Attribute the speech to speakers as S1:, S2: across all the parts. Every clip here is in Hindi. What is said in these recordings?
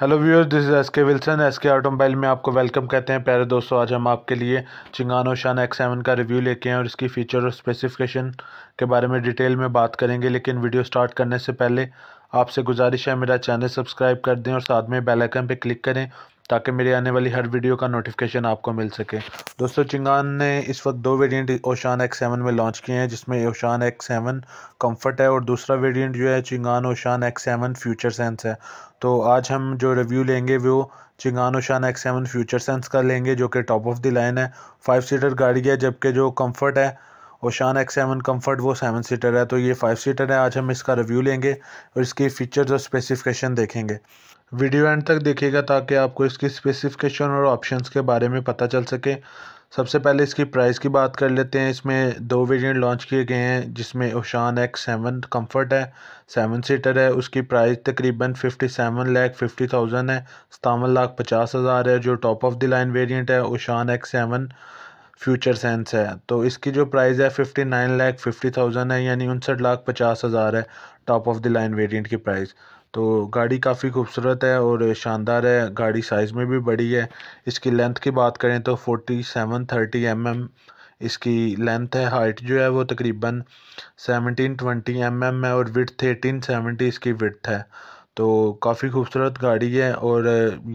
S1: hello viewers this is S K Wilson S K automobile में आपको वेलकम कहते हैं प्यारे दोस्तों आज हम आपके लिए चिंगानो शान एक्स सेवन का रिव्यू लेके आए और इसकी फ़ीचर और स्पेसिफिकेशन के बारे में डिटेल में बात करेंगे लेकिन वीडियो स्टार्ट करने से पहले आपसे गुजारिश है मेरा चैनल सब्सक्राइब कर दें और साथ में बेलाइकन पर क्लिक करें ताकि मेरी आने वाली हर वीडियो का नोटिफिकेशन आपको मिल सके दोस्तों चिंगान ने इस वक्त दो वेरिएंट ओशान एक्स सेवन में लॉन्च किए हैं जिसमें ओशान एक्स सेवन कम्फर्ट है और दूसरा वेरिएंट जो है Changan Oshan X seven future sense है तो आज हम जो रिव्यू लेंगे वो Changan Oshan X seven future sense का लेंगे जो कि टॉप ऑफ द लाइन है फाइव सीटर गाड़ी है जबकि जो कम्फर्ट है ओशान एक्स सेवन कम्फर्ट वो सेवन सीटर है तो ये फाइव सीटर है आज हम इसका रिव्यू लेंगे और इसकी फ़ीचर्स और स्पेसिफिकेशन देखेंगे वीडियो एंड तक देखिएगा ताकि आपको इसकी स्पेसिफिकेशन और ऑप्शंस के बारे में पता चल सके सबसे पहले इसकी प्राइस की बात कर लेते हैं इसमें दो वेरिएंट लॉन्च किए गए हैं जिसमें ओशान एक्स सेवन कम्फर्ट है सेवन सीटर है उसकी प्राइस तकरीबन fifty seven lakh fifty thousand है सतावन लाख पचास हज़ार है जो top of the line variant है Oshan X seven future sense है तो इसकी जो प्राइस है fifty nine lakh fifty thousand है यानी उनसठ लाख पचास हज़ार है top of the line variant की प्राइस तो गाड़ी काफ़ी खूबसूरत है और शानदार है गाड़ी साइज़ में भी बड़ी है इसकी लेंथ की बात करें तो forty seven thirty M M इसकी लेंथ है हाइट जो है वो तकरीबन सेवनटीन ट्वेंटी एम एम है और विथ एटीन सेवेंटी इसकी विथ है तो काफ़ी खूबसूरत गाड़ी है और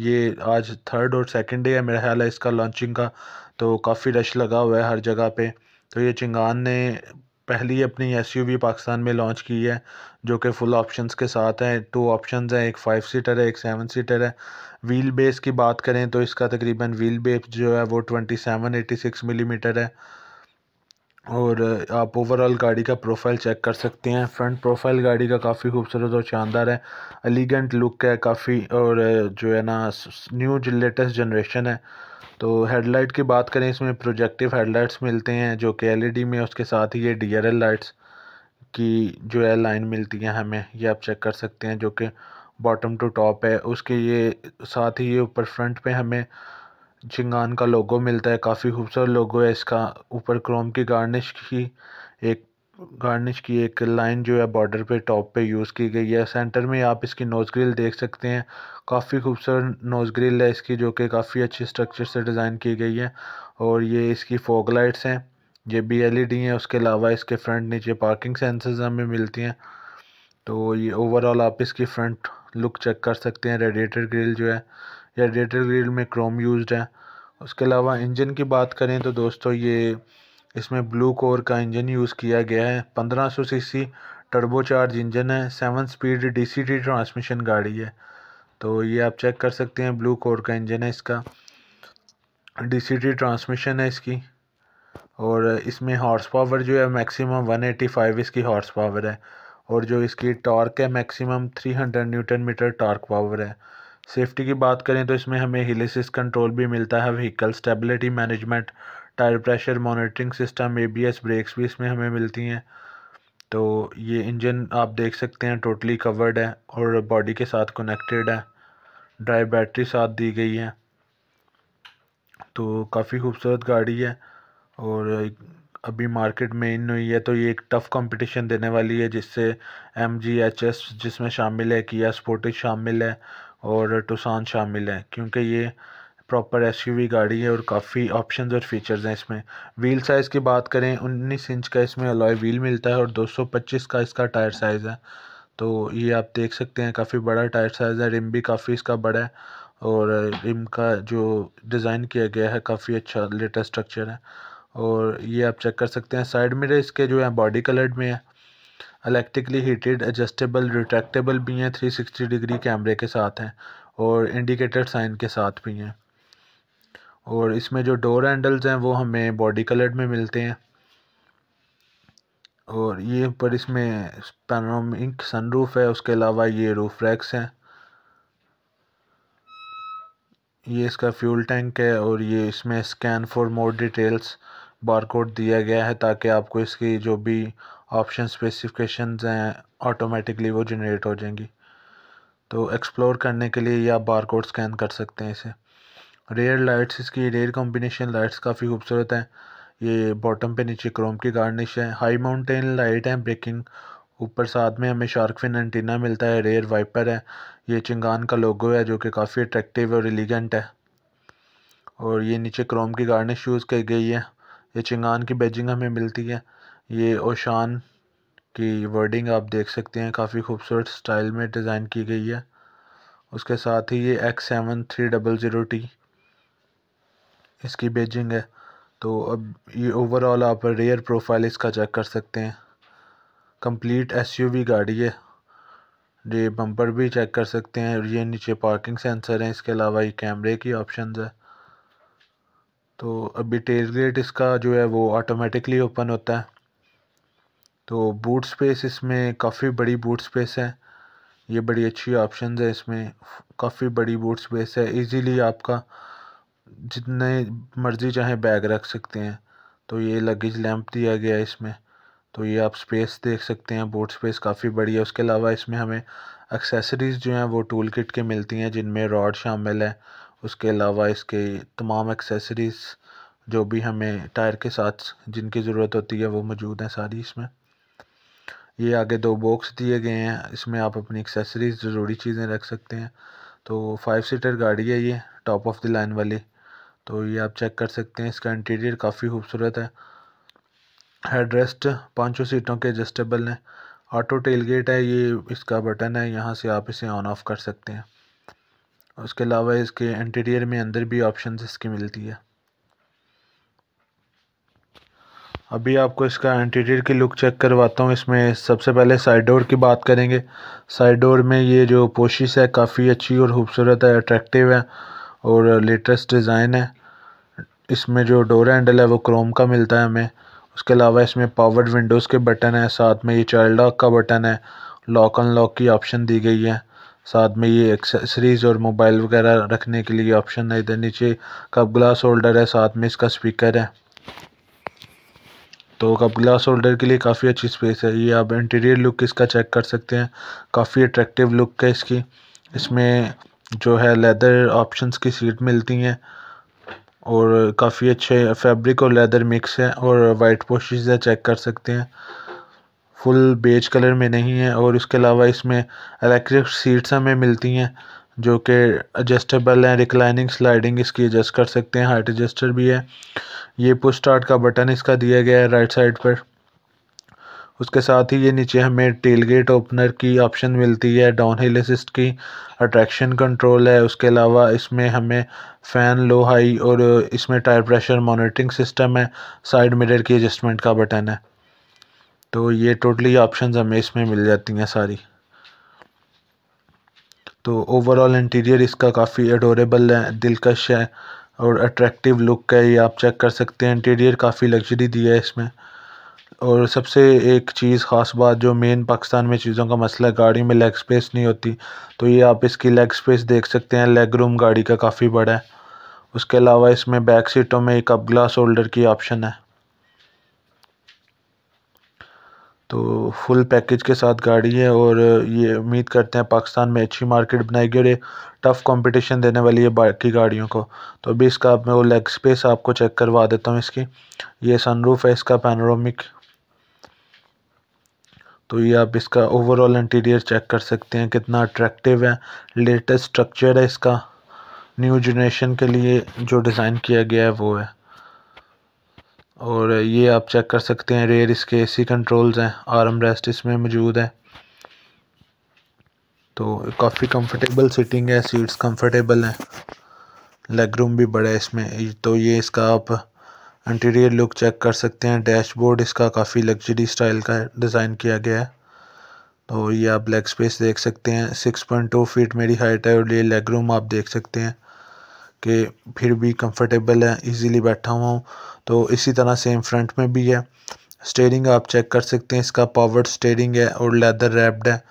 S1: ये आज थर्ड और सेकेंड डे है मेरा ख्याल है इसका लॉन्चिंग का तो काफ़ी रश लगा हुआ है हर जगह पे तो ये चिंगान ने पहली अपनी एस पाकिस्तान में लॉन्च की है जो कि फुल ऑप्शंस के साथ हैं टू ऑप्शंस हैं एक फाइव सीटर है एक सेवन सीटर है व्हील बेस की बात करें तो इसका तकरीबन व्हील बेस जो है वो twenty seven eighty six millimeter है और आप ओवरऑल गाड़ी का प्रोफाइल चेक कर सकते हैं फ्रंट प्रोफाइल गाड़ी का काफ़ी खूबसूरत और शानदार है एलिगेंट लुक है काफ़ी और जो है ना न्यू लेटेस्ट जनरेशन है तो हेडलाइट की बात करें इसमें प्रोजेक्टिव हेडलाइट्स मिलते हैं जो कि एलईडी में उसके साथ ही ये डीआरएल लाइट्स की जो है लाइन मिलती है हमें ये आप चेक कर सकते हैं जो कि बॉटम टू टॉप है उसके ये साथ ही ये ऊपर फ्रंट पर हमें चिंगान का लोगो मिलता है काफ़ी खूबसूरत लोगो है इसका ऊपर क्रोम की गार्निश की एक गार्निश की एक लाइन जो है बॉर्डर पे टॉप पे यूज़ की गई है सेंटर में आप इसकी नोज़ ग्रिल देख सकते हैं काफ़ी खूबसूरत नोज़ ग्रिल है इसकी जो कि काफ़ी अच्छे स्ट्रक्चर से डिज़ाइन की गई है और ये इसकी फोक लाइट्स हैं ये बी एल ई हैं उसके अलावा इसके फ्रंट नीचे पार्किंग सेंसर्स हमें मिलती हैं तो ये ओवरऑल आप इसकी फ्रंट लुक चेक कर सकते हैं रेडिएटर ग्रिल जो है या रेटर व्हील में क्रोम यूज्ड है उसके अलावा इंजन की बात करें तो दोस्तों ये इसमें ब्लू कोर का इंजन यूज़ किया गया है 1500 सीसी टर्बोचार्ज इंजन है सेवन स्पीड डीसीटी ट्रांसमिशन गाड़ी है तो ये आप चेक कर सकते हैं ब्लू कोर का इंजन है इसका डीसीटी ट्रांसमिशन है इसकी और इसमें हॉर्स पावर जो है मैक्सिमम 185 इसकी हॉर्स पावर है और जो इसकी टॉर्क है maximum 300 newton meter torque power है सेफ्टी की बात करें तो इसमें हमें हिलेसिस कंट्रोल भी मिलता है vehicle stability management tyre pressure monitoring system A brakes भी इसमें हमें मिलती हैं तो ये इंजन आप देख सकते हैं टोटली कवर्ड है और बॉडी के साथ कनेक्टेड है ड्राइव बैटरी साथ दी गई है तो काफ़ी खूबसूरत गाड़ी है और अभी मार्केट में इन हुई है तो ये एक टफ़ कंपटीशन देने वाली है जिससे एम जी एच एस जिसमें शामिल है किया स्पोर्टिज शामिल है और टूसान शामिल हैं क्योंकि ये प्रॉपर एस गाड़ी है और काफ़ी ऑप्शन और फीचर्स हैं इसमें व्हील साइज़ की बात करें उन्नीस इंच का इसमें अलॉय व्हील मिलता है और 225 का इसका टायर साइज़ है तो ये आप देख सकते हैं काफ़ी बड़ा टायर साइज़ है रिम भी काफ़ी इसका बड़ा है और रिम का जो डिज़ाइन किया गया है काफ़ी अच्छा लेटेस्ट स्ट्रक्चर है और ये आप चेक कर सकते हैं साइड मिरर इसके जो है बॉडी कलर्ड में है इलेक्ट्रिकली हीटेड एडजस्टेबल रिट्रैक्टेबल भी हैं थ्री सिक्सटी डिग्री कैमरे के साथ हैं और इंडिकेटर साइन के साथ भी हैं और इसमें जो डोर हैंडल्स हैं वो हमें बॉडी कलर्ड में मिलते हैं और ये पर इसमें पैनोमिक सनरूफ है उसके अलावा ये रूफ रैक्स हैं ये इसका फ्यूल टैंक है और ये इसमें scan for more details barcode दिया गया है ताकि आपको इसकी जो भी ऑप्शन स्पेसिफिकेशन हैं ऑटोमेटिकली वो जनरेट हो जाएंगी तो एक्सप्लोर करने के लिए या बार कोड स्कैन कर सकते हैं इसे रेयर लाइट्स इसकी रेयर कॉम्बिनेशन लाइट्स काफ़ी खूबसूरत हैं ये बॉटम पे नीचे क्रोम की गार्निश है हाई माउंटेन लाइट है ब्रेकिंग ऊपर साथ में हमें शार्क फिन एंटीना मिलता है रेयर वाइपर है ये चिंगान का लोगो है जो कि काफ़ी अट्रैक्टिव और एलिगेंट है और ये नीचे क्रोम की गार्निश यूज़ की गई है ये चिंगान की बैजिंग हमें मिलती है ये ओशान की वर्डिंग आप देख सकते हैं काफ़ी खूबसूरत स्टाइल में डिज़ाइन की गई है उसके साथ ही ये X seven three double zero T इसकी बेजिंग है तो अब ये ओवरऑल आप रेयर प्रोफाइल इसका चेक कर सकते हैं कंप्लीट एसयूवी गाड़ी है ये बम्पर भी चेक कर सकते हैं ये नीचे पार्किंग सेंसर है इसके अलावा ये कैमरे की ऑप्शन है तो अभी टेल गेट इसका जो है वो ऑटोमेटिकली ओपन होता है तो बूट स्पेस इसमें काफ़ी बड़ी बूट स्पेस है ये बड़ी अच्छी ऑप्शन है इसमें काफ़ी बड़ी बूट स्पेस है इजीली आपका जितने मर्ज़ी चाहे बैग रख सकते हैं तो ये लगेज लैंप दिया गया है इसमें तो ये आप स्पेस देख सकते हैं बूट स्पेस काफ़ी बड़ी है उसके अलावा इसमें हमें एक्सेसरीज़ जो हैं वो टूल किट के मिलती हैं जिनमें रॉड शामिल है उसके अलावा इसके तमाम एक्सेसरीज़ जो भी हमें टायर के साथ जिनकी ज़रूरत होती है वो मौजूद हैं सारी इसमें ये आगे दो बॉक्स दिए गए हैं इसमें आप अपनी एक्सेसरीज ज़रूरी चीज़ें रख सकते हैं तो फाइव सीटर गाड़ी है ये टॉप ऑफ द लाइन वाली तो ये आप चेक कर सकते हैं इसका इंटीरियर काफ़ी खूबसूरत है हेडरेस्ट पाँचों सीटों के एडजस्टेबल हैं ऑटो टेल गेट है ये इसका बटन है यहाँ से आप इसे ऑन ऑफ़ कर सकते हैं उसके अलावा इसके इंटीरियर में अंदर भी ऑप्शन इसकी मिलती है अभी आपको इसका इंटीरियर की लुक चेक करवाता हूँ इसमें सबसे पहले साइड डोर की बात करेंगे साइड डोर में ये जो पोशिश है काफ़ी अच्छी और खूबसूरत है अट्रैक्टिव है और लेटेस्ट डिज़ाइन है इसमें जो डोर हैंडल है वो क्रोम का मिलता है हमें उसके अलावा इसमें पावर्ड विंडोज़ के बटन है साथ में ये चाइल्ड लॉक का बटन है लॉक अनलॉक की ऑप्शन दी गई है साथ में ये एक्सेसरीज़ और मोबाइल वगैरह रखने के लिए ऑप्शन है इधर नीचे कप ग्लास होल्डर है साथ में इसका स्पीकर है तो कपिला ग्लास के लिए काफ़ी अच्छी स्पेस है ये आप इंटीरियर लुक इसका चेक कर सकते हैं काफ़ी अट्रैक्टिव लुक है इसकी इसमें जो है लेदर ऑप्शंस की सीट मिलती हैं और काफ़ी अच्छे फैब्रिक और लेदर मिक्स है और वाइट पोशिज है चेक कर सकते हैं फुल बेज कलर में नहीं है और इसके अलावा इसमें इलेक्ट्रिक सीट्स हमें मिलती हैं जो कि एडजस्टेबल है रिक्लाइनिंग स्लाइडिंग इसकी एडजस्ट कर सकते हैं हाइट एडजस्टर भी है ये पुश स्टार्ट का बटन इसका दिया गया है राइट साइड पर उसके साथ ही ये नीचे हमें टेल गेट ओपनर की ऑप्शन मिलती है डाउन हिल असिस्ट की अट्रैक्शन कंट्रोल है उसके अलावा इसमें हमें फ़ैन लो हाई और इसमें टायर प्रेशर मॉनिटरिंग सिस्टम है साइड मिरर की एडजस्टमेंट का बटन है तो ये टोटली ऑप्शंस हमें इसमें मिल जाती हैं सारी तो ओवरऑल इंटीरियर इसका काफ़ी एडोरेबल है दिलकश है और अट्रैक्टिव लुक है ये आप चेक कर सकते हैं इंटीरियर काफ़ी लग्जरी दी है इसमें और सबसे एक चीज़ ख़ास बात जो मेन पाकिस्तान में चीज़ों का मसला है गाड़ी में लेग स्पेस नहीं होती तो ये आप इसकी लेग स्पेस देख सकते हैं लेग रूम गाड़ी का काफ़ी बड़ा है उसके अलावा इसमें बैक सीटों में एक अप ग्लास होल्डर की ऑप्शन है तो फुल पैकेज के साथ गाड़ी है और ये उम्मीद करते हैं पाकिस्तान में अच्छी मार्केट बनाएगी और ये टफ़ कंपटीशन देने वाली है बाकी गाड़ियों को तो अभी इसका मैं वो लेग स्पेस आपको चेक करवा देता हूँ इसकी ये सनरूफ है इसका पैनोरामिक तो ये आप इसका ओवरऑल इंटीरियर चेक कर सकते हैं कितना अट्रैक्टिव है लेटेस्ट स्ट्रक्चर है इसका न्यू जनरेशन के लिए जो डिज़ाइन किया गया है वो है और ये आप चेक कर सकते हैं रेयर इसके सी कंट्रोल्स हैं आर्म रेस्ट इसमें मौजूद तो है तो काफ़ी कंफर्टेबल सीटिंग है सीट्स कंफर्टेबल हैं लेग रूम भी बड़ा है इसमें तो ये इसका आप इंटीरियर लुक चेक कर सकते हैं डैशबोर्ड इसका काफ़ी लग्जरी स्टाइल का डिज़ाइन किया गया है तो ये आप लेग स्पेस देख सकते हैं सिक्स पॉइंट टू फीट मेरी हाइट है और ये लेग रूम आप देख सकते हैं कि फिर भी कंफर्टेबल है इजीली बैठा हुआ हूँ तो इसी तरह सेम फ्रंट में भी है स्टेयरिंग आप चेक कर सकते हैं इसका पावर्ड स्टेयरिंग है और लेदर रैप्ड है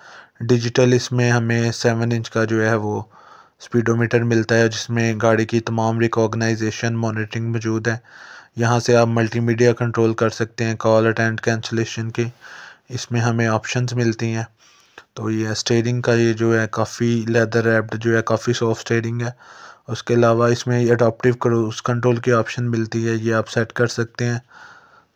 S1: डिजिटल इसमें हमें सेवन इंच का जो है वो स्पीडोमीटर मिलता है जिसमें गाड़ी की तमाम रिकॉगनाइजेशन मॉनिटरिंग मौजूद है यहाँ से आप मल्टीमीडिया कंट्रोल कर सकते हैं कॉल अटेंड कैंसलेशन के इसमें हमें ऑप्शंस मिलती हैं तो ये स्टेयरिंग का ये जो है काफ़ी लेदर रैप्ड जो है काफ़ी सॉफ्ट स्टेयरिंग है उसके अलावा इसमें अडोप्टिव क्रूज़ कंट्रोल की ऑप्शन मिलती है ये आप सेट कर सकते हैं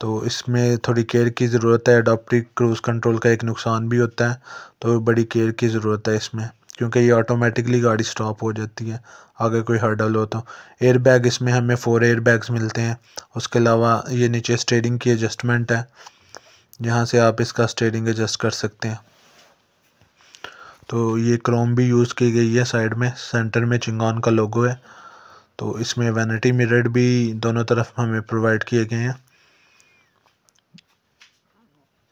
S1: तो इसमें थोड़ी केयर की ज़रूरत है अडोप्टिव क्रूज़ कंट्रोल का एक नुकसान भी होता है तो बड़ी केयर की ज़रूरत है इसमें क्योंकि ये ऑटोमेटिकली गाड़ी स्टॉप हो जाती है अगर कोई हर्डल हो तो एयर बैग इसमें हमें फ़ोर एयर बैग्स मिलते हैं उसके अलावा ये नीचे स्टेयरिंग की एडजस्टमेंट है जहाँ से आप इसका स्टेयरिंग एडजस्ट कर सकते हैं तो ये क्रोम भी यूज़ की गई है साइड में सेंटर में चिंगान का लोगो है तो इसमें वैनिटी मिरर भी दोनों तरफ हमें प्रोवाइड किए गए हैं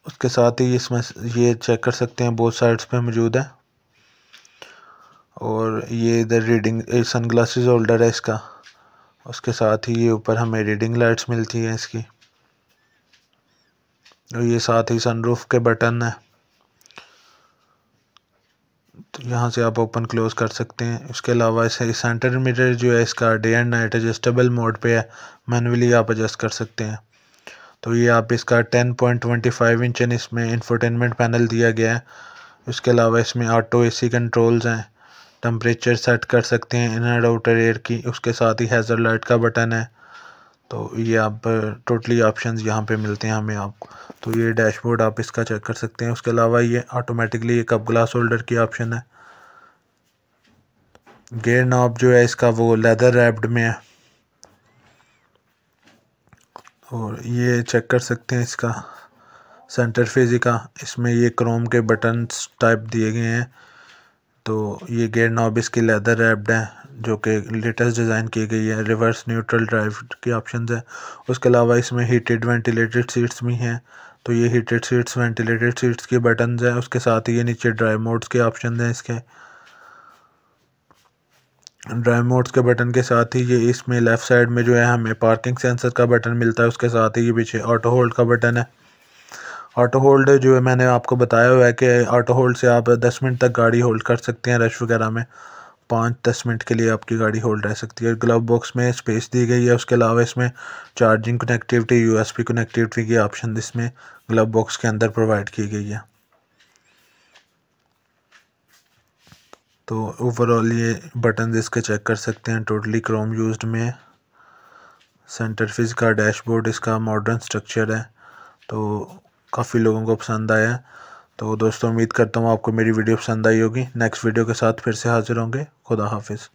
S1: उसके साथ ही इसमें ये चेक कर सकते हैं बोथ साइड्स पे मौजूद है और ये इधर रीडिंग सन ग्लासेज होल्डर है इसका उसके साथ ही ये ऊपर हमें रीडिंग लाइट्स मिलती हैं इसकी और ये साथ ही सनरूफ के बटन है तो यहाँ से आप ओपन क्लोज कर सकते हैं इसके अलावा इसे सेंटर मीटर जो है इसका day and night adjustable mode पे है मैनुअली आप एडजस्ट कर सकते हैं तो ये आप इसका 10.25 इंच इसमें इंफोटेनमेंट पैनल दिया गया है इसके अलावा इसमें ऑटो एसी कंट्रोल्स हैं टम्परेचर सेट कर सकते हैं इन एंड आउटर एयर की उसके साथ ही हैज़र लाइट का बटन है तो ये आप टोटली ऑप्शंस यहाँ पे मिलते हैं हमें आप तो ये डैशबोर्ड आप इसका चेक कर सकते हैं उसके अलावा ये ऑटोमेटिकली ये कप ग्लास होल्डर की ऑप्शन है गेयर नॉब जो है इसका वो लेदर रैप्ड में है और ये चेक कर सकते हैं इसका सेंटर फेजी का इसमें ये क्रोम के बटन्स टाइप दिए गए हैं तो ये गेयर नॉब इसकी लेदर रैप्ड है जो कि लेटेस्ट डिज़ाइन की गई है रिवर्स न्यूट्रल ड्राइव के ऑप्शन है उसके अलावा इसमें हीटेड वेंटिलेटेड सीट्स भी हैं तो ये हीटेड सीट्स वेंटिलेटेड सीट्स के बटन हैं उसके साथ ही ये नीचे ड्राइव मोड्स के ऑप्शन हैं इसके ड्राइव मोड्स के बटन के साथ ही ये इसमें लेफ़्ट साइड में जो है हमें पार्किंग सेंसर का बटन मिलता है उसके साथ ही ये पीछे ऑटो होल्ड का बटन है ऑटो होल्ड जो है मैंने आपको बताया हुआ है कि ऑटो होल्ड से आप दस मिनट तक गाड़ी होल्ड कर सकते हैं रश वगैरह में पाँच दस मिनट के लिए आपकी गाड़ी होल्ड रह सकती है ग्लव बॉक्स में स्पेस दी गई है उसके अलावा इसमें चार्जिंग कनेक्टिविटी यूएसबी कनेक्टिविटी की ऑप्शन इसमें ग्लव बॉक्स के अंदर प्रोवाइड की गई है तो ओवरऑल ये बटन इसके चेक कर सकते हैं टोटली क्रोम यूज में सेंटर फिज का डैशबोर्ड इसका मॉडर्न स्ट्रक्चर है तो काफ़ी लोगों को पसंद आया तो दोस्तों उम्मीद करता हूँ आपको मेरी वीडियो पसंद आई होगी नेक्स्ट वीडियो के साथ फिर से हाज़िर होंगे खुदा हाफिज़